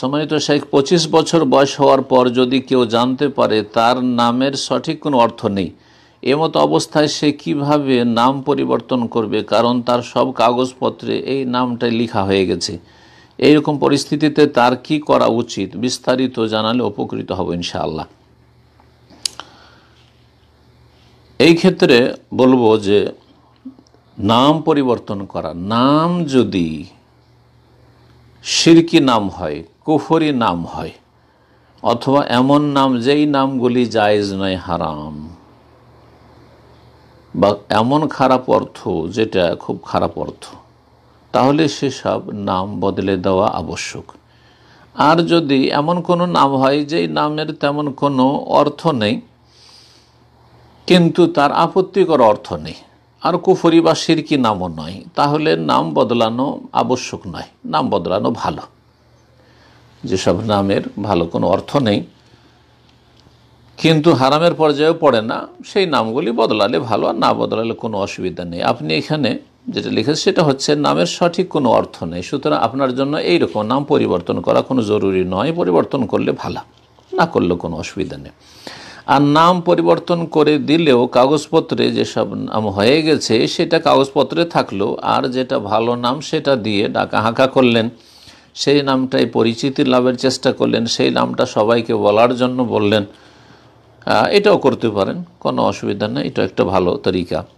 সম্মানিত শেখ পঁচিশ বছর বয়স হওয়ার পর যদি কেউ জানতে পারে তার নামের সঠিক কোনো অর্থ নেই এমত অবস্থায় সে কিভাবে নাম পরিবর্তন করবে কারণ তার সব কাগজপত্রে এই নামটাই লিখা হয়ে গেছে এইরকম পরিস্থিতিতে তার কি করা উচিত বিস্তারিত জানালে উপকৃত হব ইনশাআল্লাহ এই ক্ষেত্রে বলবো যে নাম পরিবর্তন করা নাম যদি সিরকি নাম হয় কুফরি নাম হয় অথবা এমন নাম যেই নামগুলি জায়েজ নয় হারাম বা এমন খারাপ অর্থ যেটা খুব খারাপ অর্থ তাহলে সেসব নাম বদলে দেওয়া আবশ্যক আর যদি এমন কোনো নাম হয় যেই নামের তেমন কোনো অর্থ নেই কিন্তু তার আপত্তিকর অর্থ নেই আর কুফরি বা সিরকি নামও নয় তাহলে নাম বদলানো আবশ্যক নয় নাম বদলানো ভালো যেসব নামের ভালো কোনো অর্থ নেই কিন্তু হারামের পর্যায়েও পড়ে না সেই নামগুলি বদলালে ভালো আর না বদলালে কোনো অসুবিধা নেই আপনি এখানে যেটা লিখেছে সেটা হচ্ছে নামের সঠিক কোনো অর্থ নেই সুতরাং আপনার জন্য এই রকম নাম পরিবর্তন করা কোনো জরুরি নয় পরিবর্তন করলে ভালো না করলে কোনো অসুবিধা নেই আর নাম পরিবর্তন করে দিলেও কাগজপত্রে যেসব নাম হয়ে গেছে সেটা কাগজপত্রে থাকলো আর যেটা ভালো নাম সেটা দিয়ে ডাকা হাঁকা করলেন সেই নামটাই পরিচিতি লাভের চেষ্টা করলেন সেই নামটা সবাইকে বলার জন্য বললেন এটাও করতে পারেন কোনো অসুবিধা নেই এটা একটা ভালো তরিকা